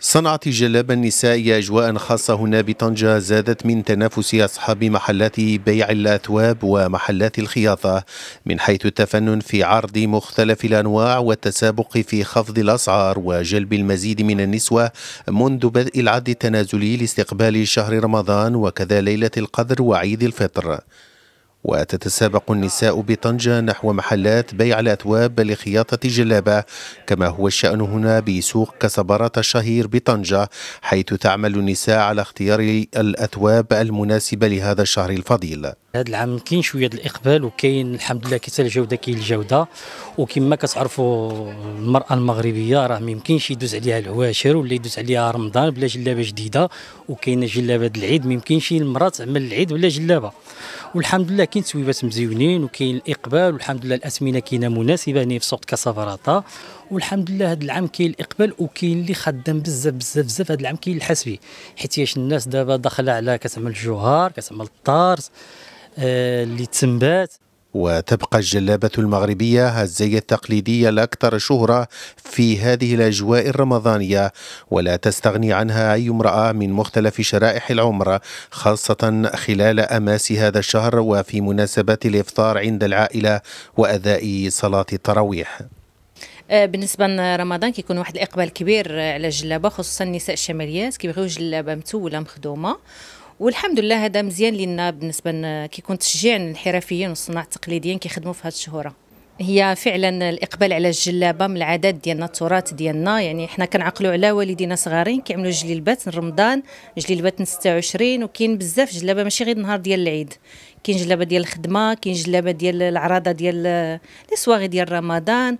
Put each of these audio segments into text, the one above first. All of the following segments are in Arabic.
صنعت الجلابة النسائية أجواء خاصة هنا بطنجة زادت من تنافس أصحاب محلات بيع الأثواب ومحلات الخياطة من حيث التفنن في عرض مختلف الأنواع والتسابق في خفض الأسعار وجلب المزيد من النسوة منذ بدء العد التنازلي لاستقبال شهر رمضان وكذا ليلة القدر وعيد الفطر وتتسابق النساء بطنجة نحو محلات بيع الأثواب لخياطة جلابة كما هو الشأن هنا بسوق كسبرة الشهير بطنجة حيث تعمل النساء على اختيار الأثواب المناسبة لهذا الشهر الفضيل هذا العام كاين شويه الاقبال وكاين الحمد لله كيسال الجوده كاين الجوده وكما كتعرفوا المراه المغربيه راه ما يمكنش يدوز عليها الهواشر ولا يدوز عليها رمضان بلا جلابه جديده وكاينه جلابه العيد ما يمكنش المراه تعمل العيد ولا جلابه والحمد لله كاين تسويبات مزيونين وكاين الاقبال والحمد لله الاثمنه كاينه مناسبه هنا يعني في سوق كاسافراتا والحمد لله هذا العام كاين الاقبال وكاين اللي خدام بزاف بزاف بزاف هذا العام كاين الحسبي حيت الناس دابا داخله على كتعمل الجوهر كتعمل الطارز آه اللي تنبات وتبقى الجلابة المغربية الزي التقليدية الأكثر شهرة في هذه الأجواء الرمضانية ولا تستغني عنها أي امرأة من مختلف شرائح العمر خاصة خلال أماس هذا الشهر وفي مناسبة الإفطار عند العائلة وأداء صلاة التراويح آه، بالنسبه لرمضان كيكون واحد الاقبال كبير على الجلابه خصوصا النساء الشماليات كيبغيو جلابه متوله مخدومه والحمد لله هذا مزيان لنا بالنسبه كيكون تشجيع للحرفيين والصناع التقليديين كيخدموا في هذه الشهوره هي فعلا الاقبال على الجلابه من العادات ديالنا التراث ديالنا يعني حنا كنعقلوا على والدينا صغارين كيعملوا جليلبات رمضان جليلبات 26 وكاين بزاف جلابه ماشي غير النهار ديال العيد كاين جلابه ديال الخدمه كاين جلابه ديال العراضه ديال لي سواري ديال رمضان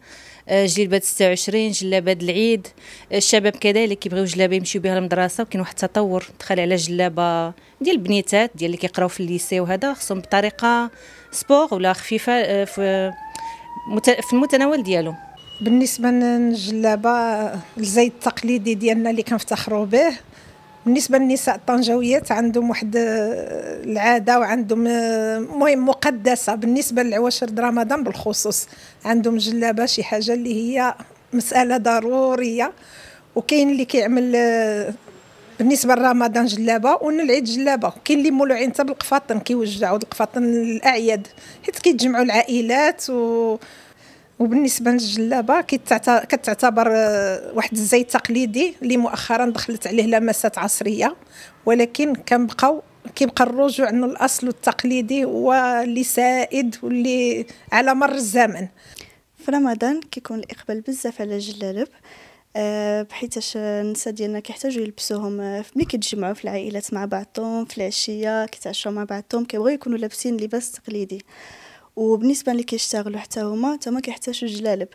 آه، جلابه 26 جلابه العيد آه، الشباب كذلك كيبغيو جلابه يمشيو بها للمدرسه وكاين واحد التطور دخل على جلابه ديال البنيتات ديال اللي كيقراو في الليسي وهذا خصهم بطريقه سبور ولا خفيفه آه، في في المتناول ديالهم بالنسبه للجلابه الزيت التقليدي ديالنا اللي كنفتخروا به بالنسبه للنساء الطنجاويات عندهم واحد آه، العاده وعندهم آه، مهم مقدسه بالنسبه للعواشر رمضان بالخصوص عندهم جلابه شي حاجه اللي هي مساله ضروريه وكاين اللي كيعمل آه، بالنسبه لرمضان جلابه وان العيد جلابه كاين اللي مولو عين حتى بالقفاطن كيوجعوا القفاطن الاعياد حيت كيتجمعوا العائلات و وبالنسبه للجلابه كتعتبر آه، واحد الزيت تقليدي اللي مؤخرا دخلت عليه لمسات عصريه ولكن كنبقاو كيبقى الرجوع انه الاصل التقليدي هو اللي سائد واللي على مر الزمن في رمضان كيكون الاقبال بزاف على الجلالب آه، بحيث النساء ديالنا كيحتاجوا يلبسوهم آه، ملي كيتجمعوا في العائلات مع بعضهم في العشيه كيتعشاو مع بعضهم كيبغيو يكونوا لابسين لباس تقليدي وبالنسبه اللي كيشتغلوا حتى هما حتى ما كيحتاجوا جلالب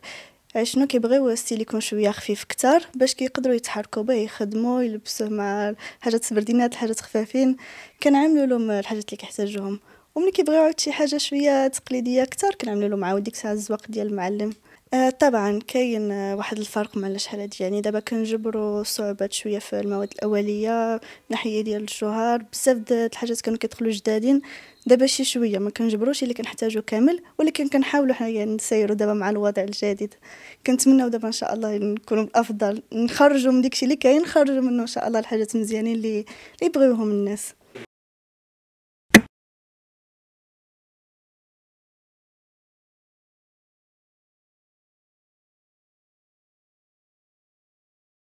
شنو كيبغيو الستيل يكون شويه خفيف كتر باش كيقدروا يتحركوا به يخدموا يلبسوه مع حاجات سبردينات حاجات خفافين كنعملوا لهم الحاجات اللي كيحتاجوهم وملي كيبغيو شي حاجه شويه تقليديه كتر كنعملوا لهم عاود ديك الساعه الزواق ديال المعلم آه، طبعا كاين آه، واحد الفرق مع الشحالات يعني دابا كنجبروا صعوبات شويه في المواد الاوليه ناحيه ديال الجوهر بزاف د الحاجات كانوا كيدخلوا جدادين دابا شي شويه ما كنجبروش اللي كنحتاجو كامل ولكن كنحاولوا حنايا يعني نسيروا دابا مع الوضع الجديد كنتمناو دابا ان شاء الله نكونوا بافضل نخرجوا من داكشي اللي كاين نخرجوا منه ان شاء الله الحاجات مزيانين اللي يبغيوهم الناس